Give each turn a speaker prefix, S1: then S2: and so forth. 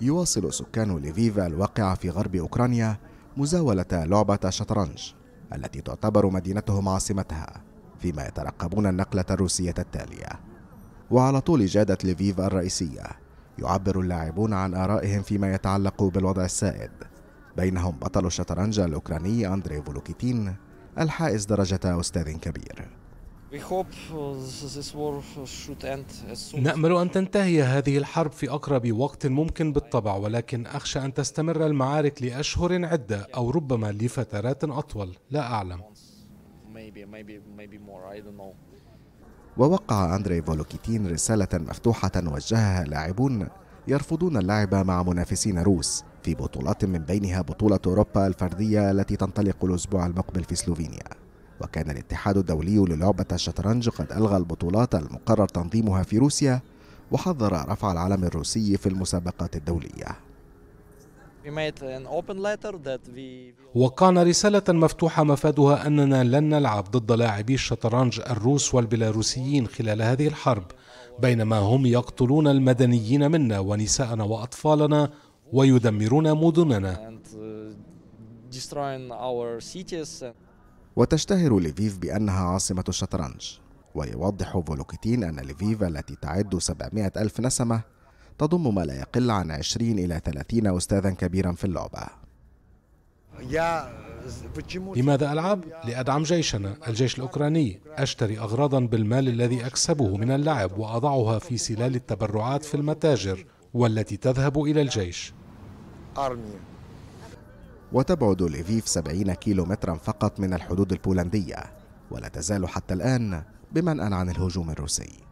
S1: يواصل سكان ليفيف الواقعة في غرب أوكرانيا مزاولة لعبة شطرنج التي تعتبر مدينتهم عاصمتها فيما يترقبون النقلة الروسية التالية وعلى طول جادة ليفيف الرئيسية يعبر اللاعبون عن آرائهم فيما يتعلق بالوضع السائد بينهم بطل الشطرنج الأوكراني أندري فولوكيتين الحائز درجة أستاذ كبير Uh, نامل ان تنتهي هذه الحرب
S2: في اقرب وقت ممكن بالطبع ولكن اخشى ان تستمر المعارك لاشهر عده
S1: او ربما لفترات اطول لا اعلم ووقع أندري فولوكيتين رسالة مفتوحة وجهها لاعبون يرفضون اللعب مع منافسين روس في بطولات من بينها بطولة أوروبا الفردية التي تنطلق الأسبوع المقبل في سلوفينيا وكان الاتحاد الدولي للعبة الشطرنج قد ألغى البطولات المقرر تنظيمها في روسيا وحظر رفع العلم الروسي في المسابقات الدولية
S2: وقعنا رسالة مفتوحة مفادها أننا لن نلعب ضد لاعبي الشطرنج الروس والبيلاروسيين خلال هذه الحرب بينما هم يقتلون المدنيين منا ونساءنا وأطفالنا ويدمرون مدننا
S1: uh, وتشتهر ليفيف بأنها عاصمة الشطرنج ويوضح فولوكيتين أن ليفيف التي تعد 700 ألف نسمة تضم ما لا يقل عن 20 إلى 30 أستاذا كبيرا في اللعبة لماذا ألعب؟ لأدعم جيشنا الجيش الأوكراني أشتري
S2: أغراضا بالمال الذي أكسبه من اللعب وأضعها في سلال التبرعات في المتاجر والتي تذهب إلى الجيش
S1: وتبعد لفيف 70 كيلو مترا فقط من الحدود البولندية ولا تزال حتى الآن بمنأى عن الهجوم الروسي